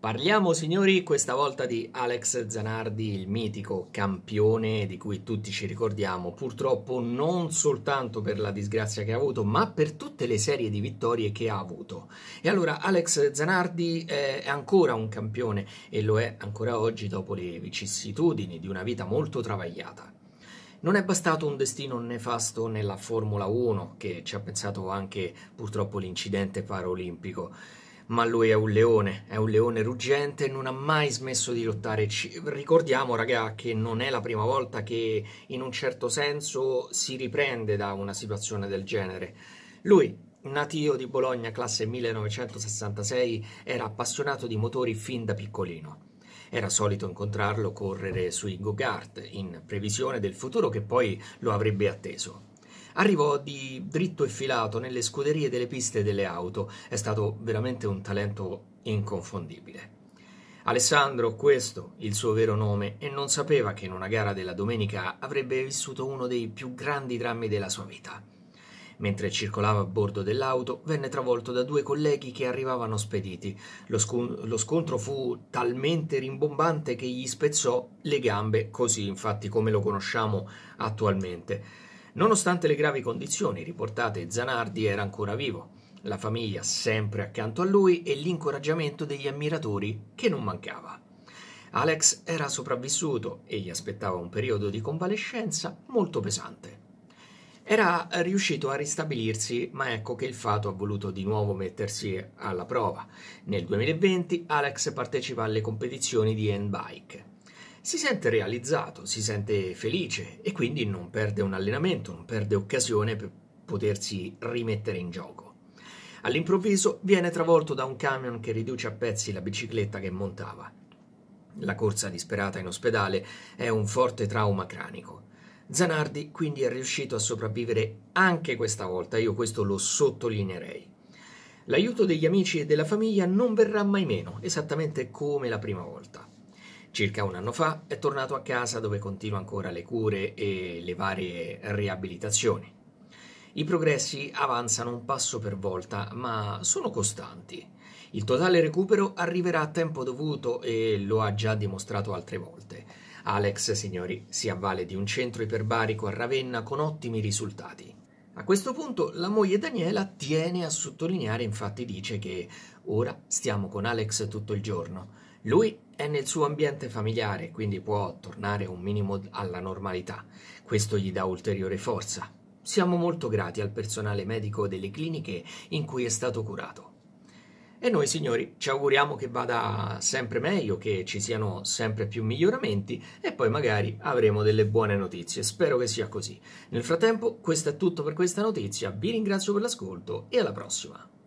Parliamo signori questa volta di Alex Zanardi, il mitico campione di cui tutti ci ricordiamo, purtroppo non soltanto per la disgrazia che ha avuto, ma per tutte le serie di vittorie che ha avuto. E allora Alex Zanardi eh, è ancora un campione e lo è ancora oggi dopo le vicissitudini di una vita molto travagliata. Non è bastato un destino nefasto nella Formula 1 che ci ha pensato anche purtroppo l'incidente paraolimpico ma lui è un leone, è un leone ruggente non ha mai smesso di lottare. Ci... ricordiamo, raga, che non è la prima volta che in un certo senso si riprende da una situazione del genere. Lui, natio di Bologna, classe 1966, era appassionato di motori fin da piccolino. Era solito incontrarlo correre sui go-kart in previsione del futuro che poi lo avrebbe atteso. Arrivò di dritto e filato nelle scuderie delle piste delle auto. È stato veramente un talento inconfondibile. Alessandro, questo il suo vero nome, e non sapeva che in una gara della domenica avrebbe vissuto uno dei più grandi drammi della sua vita. Mentre circolava a bordo dell'auto, venne travolto da due colleghi che arrivavano spediti. Lo, scu- lo scontro fu talmente rimbombante che gli spezzò le gambe, così infatti come lo conosciamo attualmente. Nonostante le gravi condizioni riportate, Zanardi era ancora vivo, la famiglia sempre accanto a lui e l'incoraggiamento degli ammiratori che non mancava. Alex era sopravvissuto e gli aspettava un periodo di convalescenza molto pesante. Era riuscito a ristabilirsi, ma ecco che il fato ha voluto di nuovo mettersi alla prova. Nel 2020 Alex partecipa alle competizioni di handbike si sente realizzato, si sente felice e quindi non perde un allenamento, non perde occasione per potersi rimettere in gioco. All'improvviso viene travolto da un camion che riduce a pezzi la bicicletta che montava. La corsa disperata in ospedale è un forte trauma cranico. Zanardi quindi è riuscito a sopravvivere anche questa volta, io questo lo sottolineerei. L'aiuto degli amici e della famiglia non verrà mai meno, esattamente come la prima volta. Circa un anno fa è tornato a casa dove continua ancora le cure e le varie riabilitazioni. I progressi avanzano un passo per volta, ma sono costanti. Il totale recupero arriverà a tempo dovuto e lo ha già dimostrato altre volte. Alex, signori, si avvale di un centro iperbarico a Ravenna con ottimi risultati. A questo punto la moglie Daniela tiene a sottolineare, infatti dice che ora stiamo con Alex tutto il giorno lui è nel suo ambiente familiare, quindi può tornare un minimo alla normalità. Questo gli dà ulteriore forza. Siamo molto grati al personale medico delle cliniche in cui è stato curato. E noi signori ci auguriamo che vada sempre meglio, che ci siano sempre più miglioramenti e poi magari avremo delle buone notizie. Spero che sia così. Nel frattempo questo è tutto per questa notizia, vi ringrazio per l'ascolto e alla prossima.